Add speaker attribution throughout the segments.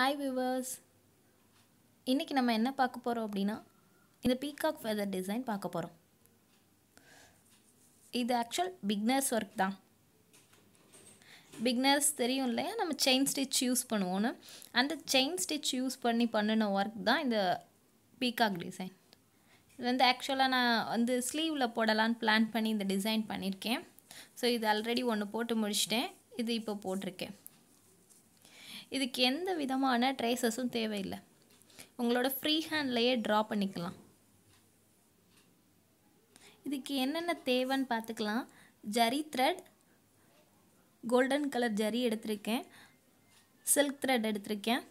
Speaker 1: hi viewers இன்றைக்கி நம்ம என்ன பார்க்க போகிறோம் அப்படின்னா இந்த பீகாக் ஃபெதர் டிசைன் பார்க்க போகிறோம் இது ஆக்சுவல் பிக்னர்ஸ் ஒர்க் தான் பிக்னர்ஸ் தெரியும் இல்லையா நம்ம செயின் ஸ்டிச் யூஸ் பண்ணுவோன்னு அந்த செயின் ஸ்டிச் யூஸ் பண்ணி பண்ணின ஒர்க் தான் இந்த பீகாக் டிசைன் இது வந்து ஆக்சுவலாக நான் வந்து ஸ்லீவில் போடலான்னு பிளான் பண்ணி இந்த டிசைன் பண்ணியிருக்கேன் ஸோ இது ஆல்ரெடி ஒன்று போட்டு முடிச்சிட்டேன் இது இப்போ போட்டிருக்கேன் இதுக்கு எந்த விதமான ட்ரேசஸும் தேவையில்லை உங்களோட ஃப்ரீ ஹேண்ட்லேயே ட்ரா பண்ணிக்கலாம் இதுக்கு என்னென்ன தேவைன்னு பார்த்துக்கலாம் zari thread golden colour zari எடுத்திருக்கேன் சில்க் த்ரெட் எடுத்திருக்கேன்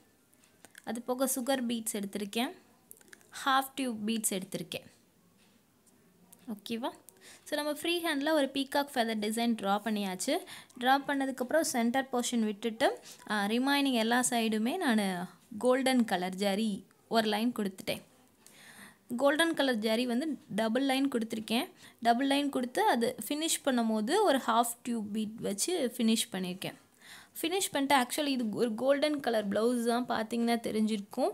Speaker 1: அது போக சுகர் பீட்ஸ் எடுத்திருக்கேன் ஹாஃப் டியூப் பீட்ஸ் எடுத்திருக்கேன் ஓகேவா ஸோ நம்ம ஃப்ரீ ஹேண்டில் ஒரு பீகாக் ஃபெதர் டிசைன் ட்ரா பண்ணியாச்சு ட்ரா பண்ணதுக்கப்புறம் சென்டர் போர்ஷன் விட்டுட்டு ரிமைனிங் எல்லா சைடுமே நான் கோல்டன் கலர் ஜரி ஒரு லைன் கொடுத்துட்டேன் கோல்டன் கலர் ஜரி வந்து டபுள் லைன் கொடுத்துருக்கேன் டபுள் லைன் கொடுத்து அது ஃபினிஷ் பண்ணும் போது ஒரு ஹாஃப் டியூப் பீட் வச்சு ஃபினிஷ் பண்ணியிருக்கேன் ஃபினிஷ் பண்ணிட்டு ஆக்சுவலி இது ஒரு கோல்டன் கலர் ப்ளவுஸ் தான் பார்த்தீங்கன்னா தெரிஞ்சிருக்கும்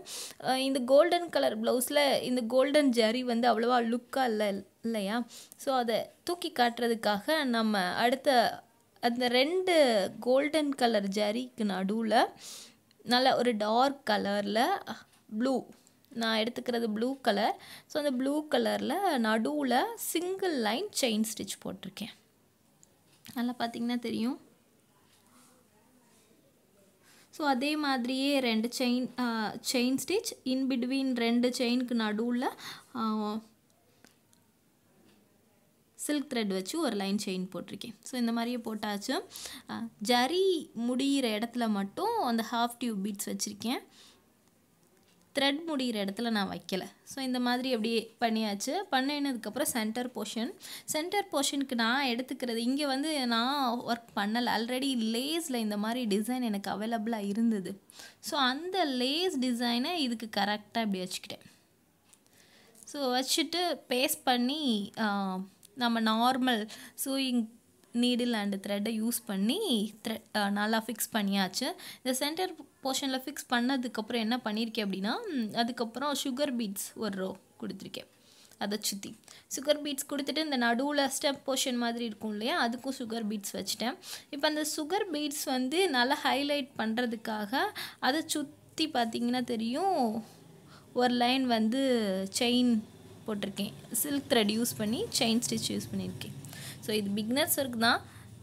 Speaker 1: இந்த கோல்டன் கலர் ப்ளவுஸில் இந்த கோல்டன் ஜரி வந்து அவ்வளோவா லுக்காக இல்லை இல்லையா ஸோ அதை தூக்கி காட்டுறதுக்காக நம்ம அடுத்த அந்த ரெண்டு கோல்டன் கலர் ஜரிக்கு நடுவில் நல்ல ஒரு டார்க் கலரில் ப்ளூ நான் எடுத்துக்கிறது ப்ளூ கலர் ஸோ அந்த ப்ளூ கலரில் நடுவில் சிங்கிள் லைன் செயின் ஸ்டிச் போட்டிருக்கேன் நல்லா பார்த்தீங்கன்னா தெரியும் ஸோ அதே மாதிரியே ரெண்டு chain chain stitch in between ரெண்டு செயினுக்கு நடுவில் சில்க் த்ரெட் வச்சு ஒரு லைன் செயின் போட்டிருக்கேன் ஸோ இந்த மாதிரியே போட்டாச்சும் ஜரி முடிகிற இடத்துல மட்டும் அந்த ஹாஃப் டியூப் பீட்ஸ் வச்சுருக்கேன் த்ரெட் முடிகிற இடத்துல நான் வைக்கலை ஸோ இந்த மாதிரி எப்படி பண்ணியாச்சு பண்ணினதுக்கப்புறம் சென்டர் போர்ஷன் சென்டர் போர்ஷனுக்கு நான் எடுத்துக்கிறது இங்கே வந்து நான் ஒர்க் பண்ணலை ஆல்ரெடி லேஸில் இந்த மாதிரி டிசைன் எனக்கு அவைலபிளாக இருந்தது ஸோ அந்த லேஸ் டிசைனை இதுக்கு கரெக்டாக இப்படி வச்சுக்கிட்டேன் ஸோ வச்சுட்டு பேஸ்ட் பண்ணி நம்ம நார்மல் சூயிங் நீடில் அண்டு த்ரெட்டை யூஸ் பண்ணி த்ரெ நல்லா ஃபிக்ஸ் பண்ணியாச்சு இந்த சென்டர் போர்ஷனில் ஃபிக்ஸ் பண்ணதுக்கப்புறம் என்ன பண்ணியிருக்கேன் அப்படின்னா அதுக்கப்புறம் சுகர் பீட்ஸ் ஒரு ரோ கொடுத்துருக்கேன் அதை சுற்றி சுகர் பீட்ஸ் கொடுத்துட்டு இந்த நடுவில் ஸ்டெப் போர்ஷன் மாதிரி இருக்கும் இல்லையா அதுக்கும் சுகர் பீட்ஸ் வச்சுட்டேன் இப்போ அந்த சுகர் பீட்ஸ் வந்து நல்லா ஹைலைட் பண்ணுறதுக்காக அதை சுற்றி பார்த்திங்கன்னா தெரியும் ஒரு லைன் வந்து செயின் போட்டிருக்கேன் சில்க் த்ரெட் யூஸ் பண்ணி செயின் ஸ்டிச் யூஸ் பண்ணியிருக்கேன் ஸோ இது பிக்னர்ஸ் ஒர்க் தான்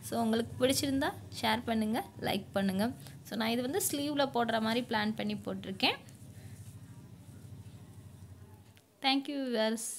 Speaker 1: ஸோ உங்களுக்கு பிடிச்சிருந்தா ஷேர் பண்ணுங்கள் லைக் பண்ணுங்கள் ஸோ நான் இது வந்து ஸ்லீவில் போடுற மாதிரி பிளான் பண்ணி போட்டிருக்கேன் தேங்க்யூ வியர்ஸ்